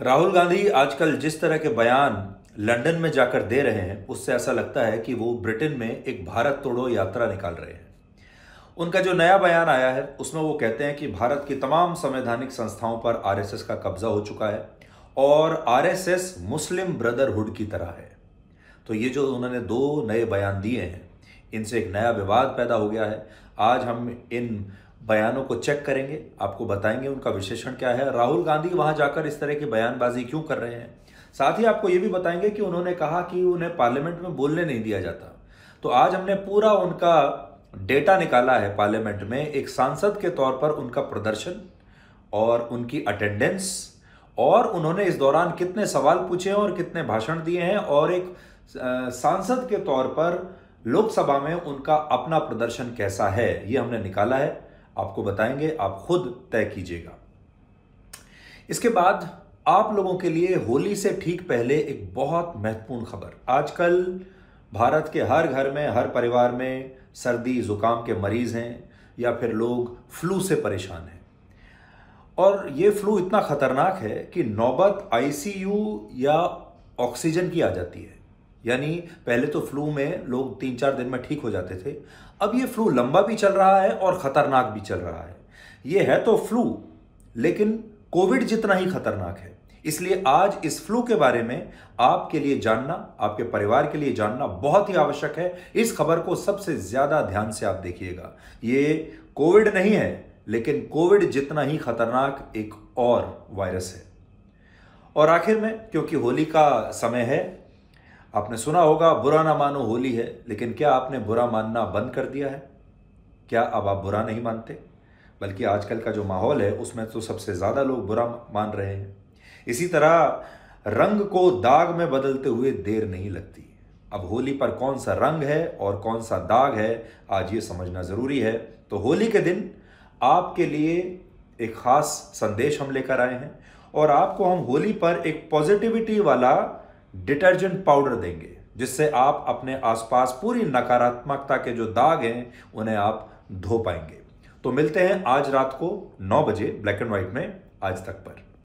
राहुल गांधी आजकल जिस तरह के बयान लंदन में जाकर दे रहे हैं उससे ऐसा लगता है कि वो ब्रिटेन में एक भारत तोड़ो यात्रा निकाल रहे हैं उनका जो नया बयान आया है उसमें वो कहते हैं कि भारत की तमाम संवैधानिक संस्थाओं पर आरएसएस का कब्जा हो चुका है और आरएसएस मुस्लिम ब्रदरहुड की तरह है तो ये जो उन्होंने दो नए बयान दिए हैं इनसे एक नया विवाद पैदा हो गया है आज हम इन बयानों को चेक करेंगे आपको बताएंगे उनका विशेषण क्या है राहुल गांधी वहां जाकर इस तरह की बयानबाजी क्यों कर रहे हैं साथ ही आपको ये भी बताएंगे कि उन्होंने कहा कि उन्हें पार्लियामेंट में बोलने नहीं दिया जाता तो आज हमने पूरा उनका डेटा निकाला है पार्लियामेंट में एक सांसद के तौर पर उनका प्रदर्शन और उनकी अटेंडेंस और उन्होंने इस दौरान कितने सवाल पूछे और कितने भाषण दिए हैं और एक सांसद के तौर पर लोकसभा में उनका अपना प्रदर्शन कैसा है ये हमने निकाला है आपको बताएंगे आप खुद तय कीजिएगा इसके बाद आप लोगों के लिए होली से ठीक पहले एक बहुत महत्वपूर्ण खबर आजकल भारत के हर घर में हर परिवार में सर्दी ज़ुकाम के मरीज़ हैं या फिर लोग फ्लू से परेशान हैं और ये फ्लू इतना ख़तरनाक है कि नौबत आईसीयू या ऑक्सीजन की आ जाती है यानी पहले तो फ्लू में लोग तीन चार दिन में ठीक हो जाते थे अब ये फ्लू लंबा भी चल रहा है और ख़तरनाक भी चल रहा है ये है तो फ्लू लेकिन कोविड जितना ही खतरनाक है इसलिए आज इस फ्लू के बारे में आपके लिए जानना आपके परिवार के लिए जानना बहुत ही आवश्यक है इस खबर को सबसे ज़्यादा ध्यान से आप देखिएगा ये कोविड नहीं है लेकिन कोविड जितना ही खतरनाक एक और वायरस है और आखिर में क्योंकि होली का समय है आपने सुना होगा बुरा ना मानो होली है लेकिन क्या आपने बुरा मानना बंद कर दिया है क्या अब आप बुरा नहीं मानते बल्कि आजकल का जो माहौल है उसमें तो सबसे ज़्यादा लोग बुरा मान रहे हैं इसी तरह रंग को दाग में बदलते हुए देर नहीं लगती अब होली पर कौन सा रंग है और कौन सा दाग है आज ये समझना ज़रूरी है तो होली के दिन आपके लिए एक ख़ास संदेश हम लेकर आए हैं और आपको हम होली पर एक पॉजिटिविटी वाला डिटर्जेंट पाउडर देंगे जिससे आप अपने आसपास पूरी नकारात्मकता के जो दाग हैं उन्हें आप धो पाएंगे तो मिलते हैं आज रात को नौ बजे ब्लैक एंड व्हाइट में आज तक पर